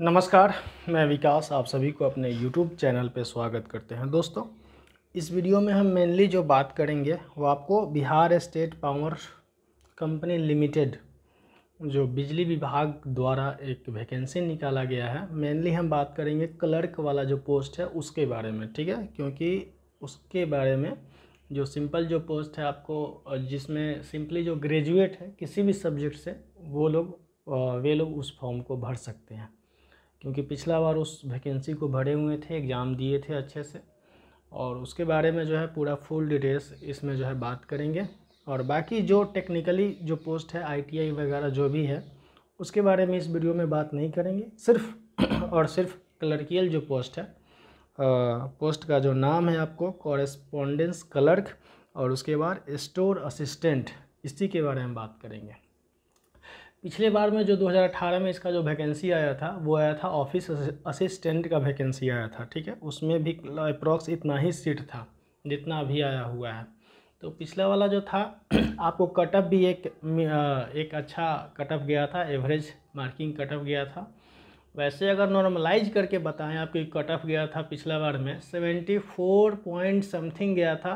नमस्कार मैं विकास आप सभी को अपने यूट्यूब चैनल पर स्वागत करते हैं दोस्तों इस वीडियो में हम मेनली जो बात करेंगे वो आपको Bihar state power company limited जो बिजली विभाग द्वारा एक वैकेंसी निकाला गया है मेनली हम बात करेंगे क्लर्क वाला जो पोस्ट है उसके बारे में ठीक है क्योंकि उसके बारे में जो सिंपल जो पोस्ट है आपको जिसमें सिंपली जो ग्रेजुएट है किसी भी सब्जेक्ट से वो लोग वे लोग उस फॉर्म को भर सकते हैं क्योंकि पिछला बार उस वैकेंसी को भरे हुए थे एग्ज़ाम दिए थे अच्छे से और उसके बारे में जो है पूरा फुल डिटेल्स इसमें जो है बात करेंगे और बाकी जो टेक्निकली जो पोस्ट है आईटीआई वगैरह जो भी है उसके बारे में इस वीडियो में बात नहीं करेंगे सिर्फ और सिर्फ क्लर्कियल जो पोस्ट है आ, पोस्ट का जो नाम है आपको कॉरेस्पॉन्डेंस क्लर्क और उसके बाद स्टोर असिस्टेंट इसी के बारे में बात करेंगे पिछले बार में जो 2018 में इसका जो वैकेंसी आया था वो आया था ऑफिस असिस्टेंट का वैकेंसी आया था ठीक है उसमें भी अप्रॉक्स इतना ही सीट था जितना अभी आया हुआ है तो पिछला वाला जो था आपको कटअप भी एक एक अच्छा कटअप गया था एवरेज मार्किंग कटअप गया था वैसे अगर नॉर्मलाइज करके बताएं आपके कटअप गया था पिछला बार में सेवेंटी फोर पॉइंट समथिंग गया था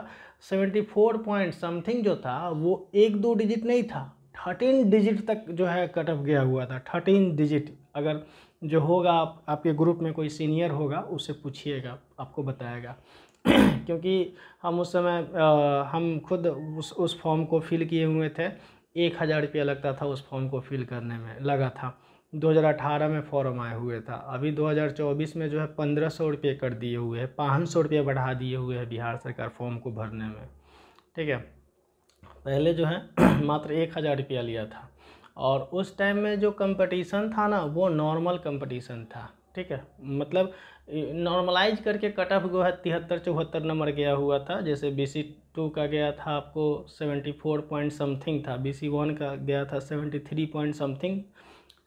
सेवेंटी फोर पॉइंट समथिंग जो था वो एक दो डिजिट नहीं था थर्टीन डिजिट तक जो है कट ऑफ गया हुआ था थर्टीन डिजिट अगर जो होगा आप आपके ग्रुप में कोई सीनियर होगा उसे पूछिएगा आपको बताएगा क्योंकि हम उस समय आ, हम खुद उस उस फॉर्म को फिल किए हुए थे एक हज़ार रुपया लगता था उस फॉर्म को फिल करने में लगा था 2018 में फॉर्म आए हुए था अभी 2024 में जो है पंद्रह सौ रुपये कर दिए हुए हैं पाँच सौ रुपये बढ़ा दिए हुए हैं बिहार सरकार फॉर्म को भरने में ठीक है पहले जो है मात्र एक हज़ार रुपया लिया था और उस टाइम में जो कंपटीशन था ना वो नॉर्मल कंपटीशन था ठीक है मतलब नॉर्मलाइज करके कट ऑफ जो है तिहत्तर चौहत्तर नंबर गया हुआ था जैसे बी सी टू का गया था आपको सेवेंटी फोर पॉइंट समथिंग था बी सी वन का गया था seventy three point something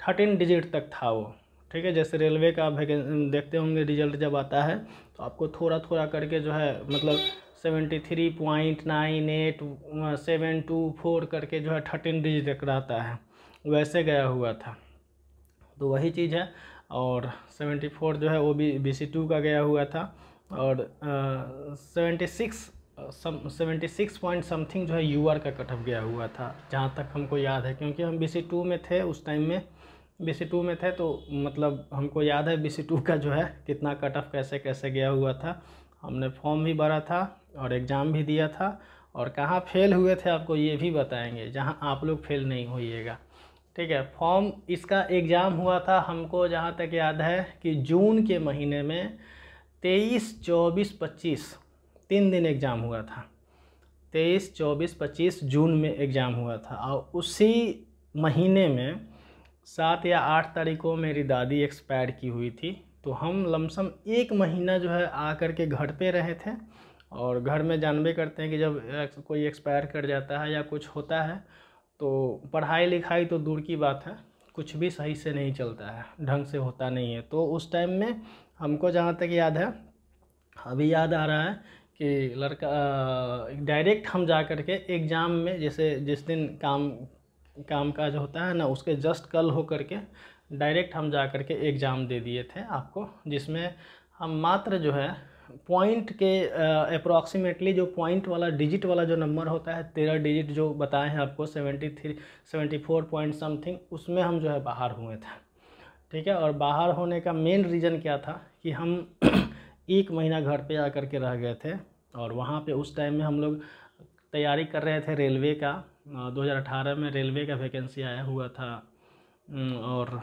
thirteen digit तक था वो ठीक है जैसे रेलवे का देखते होंगे रिजल्ट जब आता है तो आपको थोड़ा थोड़ा करके जो है मतलब seventy three point nine eight seven two four करके जो है थर्टीन डिजिट तक रहता है वैसे गया हुआ था तो वही चीज़ है और सेवेंटी फोर जो है वो भी बी सी टू का गया हुआ था और seventy six some seventy six point something जो है यू आर का कटअप गया हुआ था जहाँ तक हमको याद है क्योंकि हम बी सी टू में थे उस टाइम में बी सी टू में थे तो मतलब हमको याद है बी सी टू का जो है कितना कटअप कैसे कैसे गया हुआ था हमने फॉर्म भी भरा था और एग्ज़ाम भी दिया था और कहाँ फेल हुए थे आपको ये भी बताएंगे जहाँ आप लोग फेल नहीं होइएगा ठीक है फॉर्म इसका एग्ज़ाम हुआ था हमको जहाँ तक याद है कि जून के महीने में तेईस चौबीस पच्चीस तीन दिन एग्ज़ाम हुआ था तेईस चौबीस पच्चीस जून में एग्ज़ाम हुआ था और उसी महीने में सात या आठ तारीख को मेरी दादी एक्सपायर की हुई थी तो हम लमसम एक महीना जो है आकर के घर पे रहे थे और घर में जानबे करते हैं कि जब कोई एक्सपायर कर जाता है या कुछ होता है तो पढ़ाई लिखाई तो दूर की बात है कुछ भी सही से नहीं चलता है ढंग से होता नहीं है तो उस टाइम में हमको जहाँ तक याद है अभी याद आ रहा है कि लड़का डायरेक्ट हम जा कर के एग्ज़ाम में जैसे जिस दिन काम काम काज होता है ना उसके जस्ट कल हो करके डायरेक्ट हम जा कर के एग्ज़ाम दे दिए थे आपको जिसमें हम मात्र जो है पॉइंट के अप्रॉक्सीमेटली uh, जो पॉइंट वाला डिजिट वाला जो नंबर होता है तेरह डिजिट जो बताए हैं आपको seventy three seventy four point something उसमें हम जो है बाहर हुए थे ठीक है और बाहर होने का मेन रीज़न क्या था कि हम एक महीना घर पे आ कर के रह गए थे और वहाँ पे उस टाइम में हम लोग तैयारी कर रहे थे रेलवे का दो में रेलवे का वैकेंसी आया हुआ था और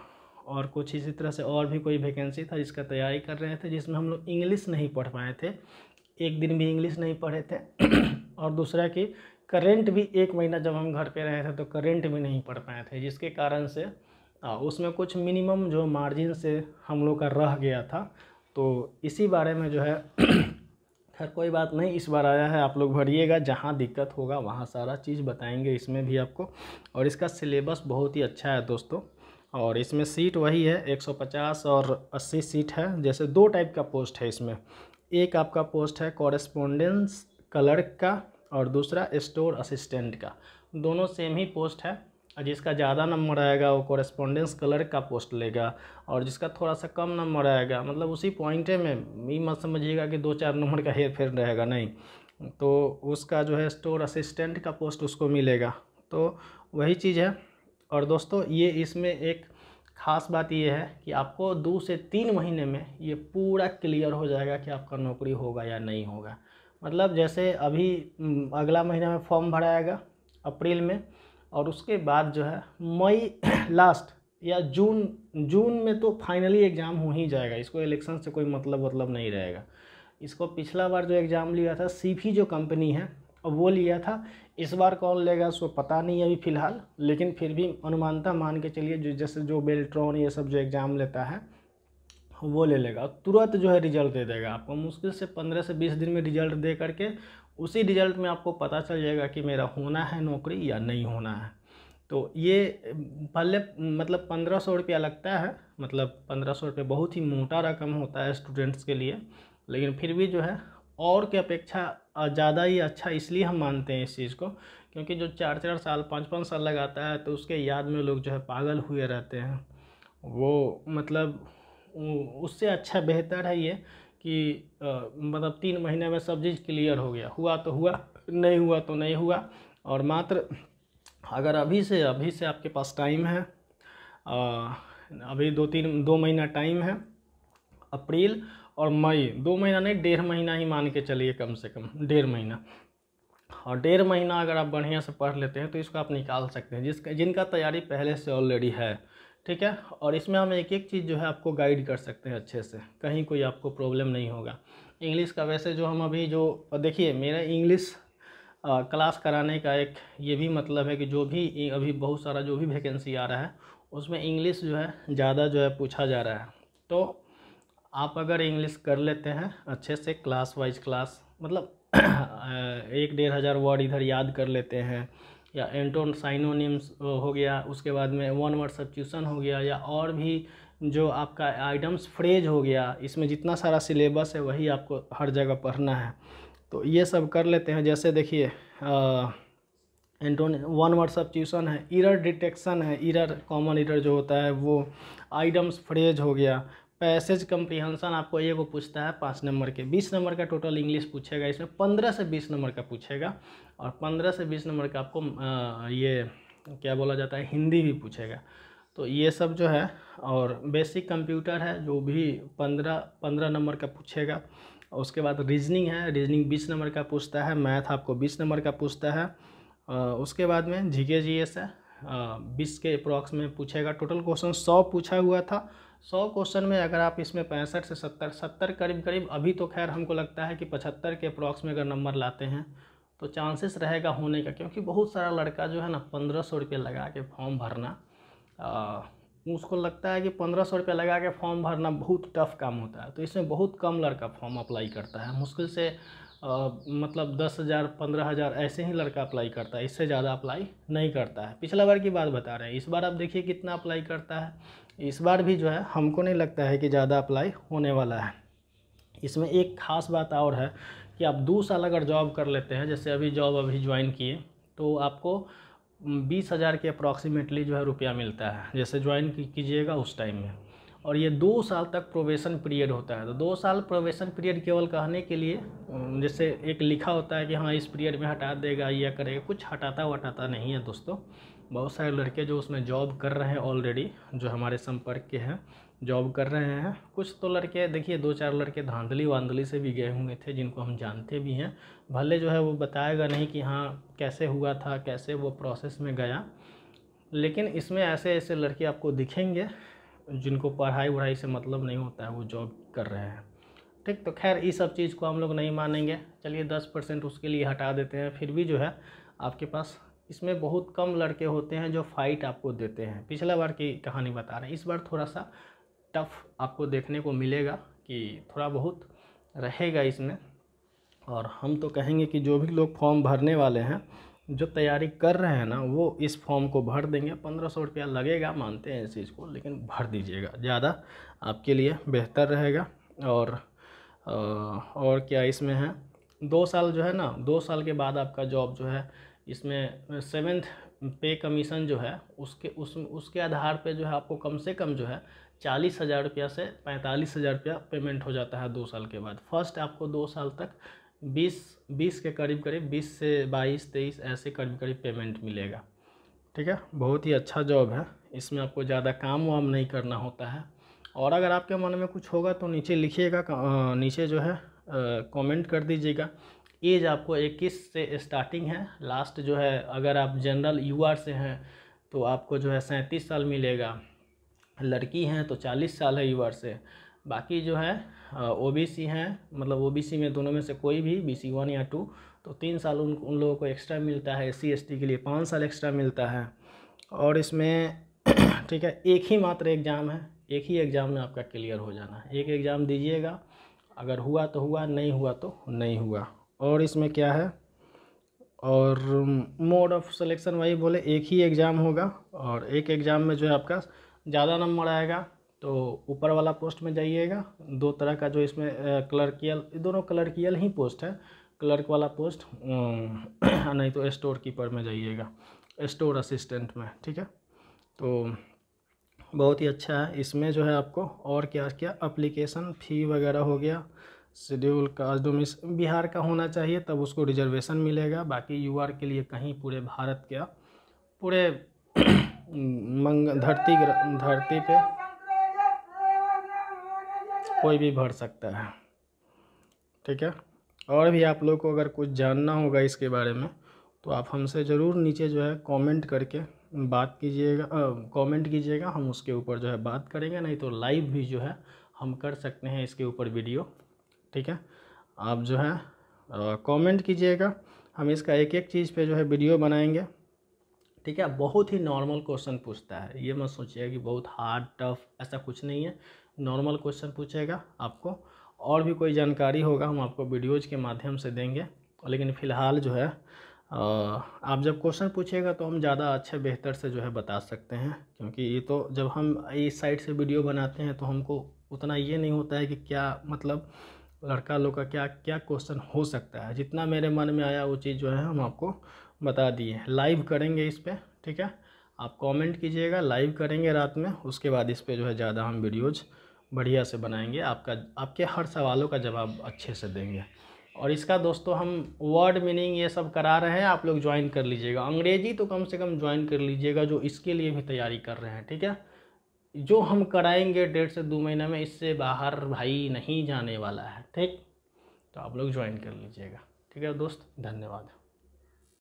और कुछ इसी तरह से और भी कोई वैकेंसी था जिसका तैयारी कर रहे थे जिसमें हम लोग इंग्लिश नहीं पढ़ पाए थे एक दिन भी इंग्लिश नहीं पढ़े थे और दूसरा कि करेंट भी एक महीना जब हम घर पे रहे थे तो करेंट भी नहीं पढ़ पाए थे जिसके कारण से उसमें कुछ मिनिमम जो मार्जिन से हम लोग का रह गया था तो इसी बारे में जो है खैर कोई बात नहीं इस बार आया है आप लोग भरिएगा जहाँ दिक्कत होगा वहाँ सारा चीज़ बताएंगे इसमें भी आपको और इसका सिलेबस बहुत ही अच्छा है दोस्तों और इसमें सीट वही है 150 और 80 सीट है जैसे दो टाइप का पोस्ट है इसमें एक आपका पोस्ट है कॉरेस्पोंडेंस क्लर्क का और दूसरा स्टोर असिस्टेंट का दोनों सेम ही पोस्ट है जिसका ज़्यादा नंबर आएगा वो कॉरेस्पॉन्डेंस क्लर्क का पोस्ट लेगा और जिसका थोड़ा सा कम नंबर आएगा मतलब उसी पॉइंट में ये मत समझिएगा कि दो चार नंबर का हेर फेर रहेगा नहीं तो उसका जो है स्टोर असिस्टेंट का पोस्ट उसको मिलेगा तो वही चीज़ है और दोस्तों ये इसमें एक ख़ास बात ये है कि आपको दो से तीन महीने में ये पूरा क्लियर हो जाएगा कि आपका नौकरी होगा या नहीं होगा मतलब जैसे अभी हम्म, अगला महीना में फॉर्म भराएगा अप्रैल में और उसके बाद जो है मई लास्ट या जून जून में तो फाइनली एग्ज़ाम हो ही जाएगा इसको इलेक्शन से कोई मतलब मतलब नहीं रहेगा इसको पिछला बार जो एग्ज़ाम लिया था सीफी जो कंपनी है वो लिया था इस बार कौन लेगा सो पता नहीं अभी फ़िलहाल लेकिन फिर भी अनुमानता मान के चलिए जो जैसे जो बेल्ट्रॉन ये सब जो एग्ज़ाम लेता है वो ले लेगा तुरंत जो है रिजल्ट दे देगा आपको मुश्किल से पंद्रह से बीस दिन में रिजल्ट दे करके उसी रिजल्ट में आपको पता चल जाएगा कि मेरा होना है नौकरी या नहीं होना है तो ये पहले मतलब पंद्रह सौ रुपया लगता है मतलब पंद्रह सौ रुपये बहुत ही मोटा रकम होता है स्टूडेंट्स के लिए लेकिन फिर भी जो है और की अपेक्षा ज़्यादा ही अच्छा इसलिए हम मानते हैं इस चीज़ को क्योंकि जो चार चार साल पाँच पाँच साल लगाता है तो उसके याद में लोग जो है पागल हुए रहते हैं वो मतलब उससे अच्छा बेहतर है ये कि आ, मतलब तीन महीने में सब चीज़ क्लियर हो गया हुआ तो हुआ नहीं हुआ तो नहीं हुआ और मात्र अगर अभी से अभी से आपके पास टाइम है आ, अभी दो तीन दो महीना टाइम है अप्रैल और मई दो महीना नहीं डेढ़ महीना ही मान के चलिए कम से कम डेढ़ महीना और डेढ़ महीना अगर आप बढ़िया से पढ़ लेते हैं तो इसको आप निकाल सकते हैं जिसका जिनका तैयारी पहले से ऑलरेडी है ठीक है और इसमें हम एक एक चीज़ जो है आपको गाइड कर सकते हैं अच्छे से कहीं कोई आपको प्रॉब्लम नहीं होगा इंग्लिश का वैसे जो हम अभी जो देखिए मेरा इंग्लिश क्लास कराने का एक ये भी मतलब है कि जो भी अभी बहुत सारा जो भी वैकेंसी आ रहा है उसमें इंग्लिश जो है ज़्यादा जो है पूछा जा रहा है तो आप अगर इंग्लिश कर लेते हैं अच्छे से क्लास वाइज क्लास मतलब एक डेढ़ हज़ार वर्ड इधर याद कर लेते हैं या एंटोन साइनोनिम्स हो गया उसके बाद में वन वर्ड सब्ट्यूशन हो गया या और भी जो आपका आइटम्स फ्रेज हो गया इसमें जितना सारा सिलेबस है वही आपको हर जगह पढ़ना है तो ये सब कर लेते हैं जैसे देखिए एंटोन वन वर्ड सब्ट्यूशन है इरर डिटेक्शन है इरर कॉमन इरर जो होता है वो आइटम्स फ्रेज हो गया पैसेज कम्प्रीहेंसन आपको ये वो पूछता है पाँच नंबर के बीस नंबर का टोटल इंग्लिश पूछेगा इसमें पंद्रह से बीस नंबर का पूछेगा और पंद्रह से बीस नंबर का आपको ये क्या बोला जाता है हिंदी भी पूछेगा तो ये सब जो है और बेसिक कंप्यूटर है जो भी पंद्रह पंद्रह नंबर का पूछेगा और उसके बाद रीजनिंग है रीजनिंग बीस नंबर का पूछता है मैथ आपको बीस नंबर का पूछता है उसके बाद में जी के जी एस है बीस के अप्रॉक्स में पूछेगा टोटल क्वेश्चन सौ पूछा हुआ था सौ क्वेश्चन में अगर आप इसमें पैंसठ से सत्तर सत्तर करीब करीब अभी तो खैर हमको लगता है कि पचहत्तर के अप्रॉक्स में अगर नंबर लाते हैं तो चांसेस रहेगा होने का क्योंकि बहुत सारा लड़का जो है ना पंद्रह सौ रुपये लगा के फॉर्म भरना आ, उसको लगता है कि पंद्रह सौ रुपये लगा के फॉर्म भरना बहुत टफ काम होता है तो इसमें बहुत कम लड़का फॉर्म अप्लाई करता है मुश्किल से मतलब दस हज़ार पंद्रह हज़ार ऐसे ही लड़का अप्लाई करता है इससे ज़्यादा अप्लाई नहीं करता है पिछला बार की बात बता रहे हैं इस बार आप देखिए कितना अप्लाई करता है इस बार भी जो है हमको नहीं लगता है कि ज़्यादा अप्लाई होने वाला है इसमें एक ख़ास बात और है कि आप दो साल अगर जॉब कर लेते हैं जैसे अभी जॉब अभी ज्वाइन किए तो आपको बीस हज़ार के अप्रॉक्सीमेटली जो है रुपया मिलता है जैसे ज्वाइन कीजिएगा उस टाइम में और ये दो साल तक प्रोवेशन पीरियड होता है तो दो साल प्रोवेशन पीरियड केवल कहने के लिए जैसे एक लिखा होता है कि हाँ इस पीरियड में हटा देगा या करेगा कुछ हटाता वटाता नहीं है दोस्तों बहुत सारे लड़के जो उसमें जॉब कर रहे हैं ऑलरेडी जो हमारे संपर्क के हैं जॉब कर रहे हैं कुछ तो लड़के देखिए दो चार लड़के धांधली वांधली से भी गए हुए थे जिनको हम जानते भी हैं भले जो है वो बताएगा नहीं कि हाँ कैसे हुआ था कैसे वो प्रोसेस में गया लेकिन इसमें ऐसे ऐसे लड़के आपको दिखेंगे जिनको पढ़ाई वढ़ाई से मतलब नहीं होता है वो जॉब कर रहे हैं ठीक तो खैर ये सब चीज़ को हम लोग नहीं मानेंगे चलिए दस परसेंट उसके लिए हटा देते हैं फिर भी जो है आपके पास इसमें बहुत कम लड़के होते हैं जो फाइट आपको देते हैं पिछला बार की कहानी बता रहे हैं इस बार थोड़ा सा टफ आपको देखने को मिलेगा कि थोड़ा बहुत रहेगा इसमें और हम तो कहेंगे कि जो भी लोग फॉर्म भरने वाले हैं जो तैयारी कर रहे हैं ना वो इस फॉर्म को भर देंगे पंद्रह सौ रुपया लगेगा मानते हैं इस चीज़ को लेकिन भर दीजिएगा ज़्यादा आपके लिए बेहतर रहेगा और और क्या इसमें है दो साल जो है ना दो साल के बाद आपका जॉब जो है इसमें सेवेंथ पे कमीशन जो है उसके उस उसके आधार पे जो है आपको कम से कम जो है चालीस हज़ार रुपया से पैंतालीस हज़ार रुपया पेमेंट हो जाता है दो साल के बाद फर्स्ट आपको दो साल तक बीस बीस के करीब करीब बीस से बाईस तेईस ऐसे करीब करीब पेमेंट मिलेगा ठीक है बहुत ही अच्छा जॉब है इसमें आपको ज़्यादा काम वाम नहीं करना होता है और अगर आपके मन में कुछ होगा तो नीचे लिखिएगा नीचे जो है कमेंट कर दीजिएगा एज आपको 21 से स्टार्टिंग है लास्ट जो है अगर आप जनरल यूआर से हैं तो आपको जो है सैंतीस साल मिलेगा लड़की हैं तो चालीस साल है यूआर से बाकी जो है ओ बी सी हैं मतलब ओ बी सी में दोनों में से कोई भी बी सी वन या टू तो तीन साल उन उन लोगों को एक्स्ट्रा मिलता है एस सी के लिए पाँच साल एक्स्ट्रा मिलता है और इसमें ठीक है एक ही मात्र एग्ज़ाम है एक ही एग्ज़ाम में आपका क्लियर हो जाना है एक एग्ज़ाम दीजिएगा अगर हुआ तो हुआ नहीं हुआ तो नहीं हुआ और इसमें क्या है और मोड ऑफ सिलेक्शन वही बोले एक ही एग्ज़ाम होगा और एक एग्ज़ाम में जो है आपका ज़्यादा नंबर आएगा तो ऊपर वाला पोस्ट में जाइएगा दो तरह का जो इसमें क्लर्कियल दोनों क्लर्कियल ही पोस्ट है क्लर्क वाला पोस्ट नहीं तो स्टोर कीपर में जाइएगा स्टोर असिस्टेंट में ठीक है तो बहुत ही अच्छा है इसमें जो है आपको और क्या क्या अप्लीकेशन फ़ी वगैरह हो गया शेड्यूल कास्ट डोमिस बिहार का होना चाहिए तब उसको रिजर्वेशन मिलेगा बाकी यू के लिए कहीं पूरे भारत का पूरे मंग धरती धरती पे कोई भी भर सकता है ठीक है और भी आप लोग को अगर कुछ जानना होगा इसके बारे में तो आप हमसे ज़रूर नीचे जो है कमेंट करके बात कीजिएगा कमेंट कीजिएगा हम उसके ऊपर जो है बात करेंगे नहीं तो लाइव भी जो है हम कर सकते हैं इसके ऊपर वीडियो ठीक है आप जो है कमेंट कीजिएगा हम इसका एक एक चीज़ पे जो है वीडियो बनाएंगे ठीक है बहुत ही नॉर्मल क्वेश्चन पूछता है ये मत सोचिए कि बहुत हार्ड टफ ऐसा कुछ नहीं है नॉर्मल क्वेश्चन पूछेगा आपको और भी कोई जानकारी होगा हम आपको वीडियोज़ के माध्यम से देंगे लेकिन फ़िलहाल जो है आप जब क्वेश्चन पूछेगा तो हम ज़्यादा अच्छे बेहतर से जो है बता सकते हैं क्योंकि ये तो जब हम इस साइड से वीडियो बनाते हैं तो हमको उतना ये नहीं होता है कि क्या मतलब लड़का लोग का क्या क्या क्वेश्चन हो सकता है जितना मेरे मन में आया वो चीज़ जो है हम आपको बता दिए लाइव करेंगे इस पर ठीक है आप कमेंट कीजिएगा लाइव करेंगे रात में उसके बाद इस पर जो है ज़्यादा हम वीडियोज़ बढ़िया से बनाएंगे आपका आपके हर सवालों का जवाब अच्छे से देंगे और इसका दोस्तों हम वर्ड मीनिंग ये सब करा रहे हैं आप लोग ज्वाइन कर लीजिएगा अंग्रेजी तो कम से कम ज्वाइन कर लीजिएगा जो इसके लिए भी तैयारी कर रहे हैं ठीक है जो हम कराएंगे डेढ़ से दो महीने में इससे बाहर भाई नहीं जाने वाला है ठीक तो आप लोग ज्वाइन कर लीजिएगा ठीक है दोस्त धन्यवाद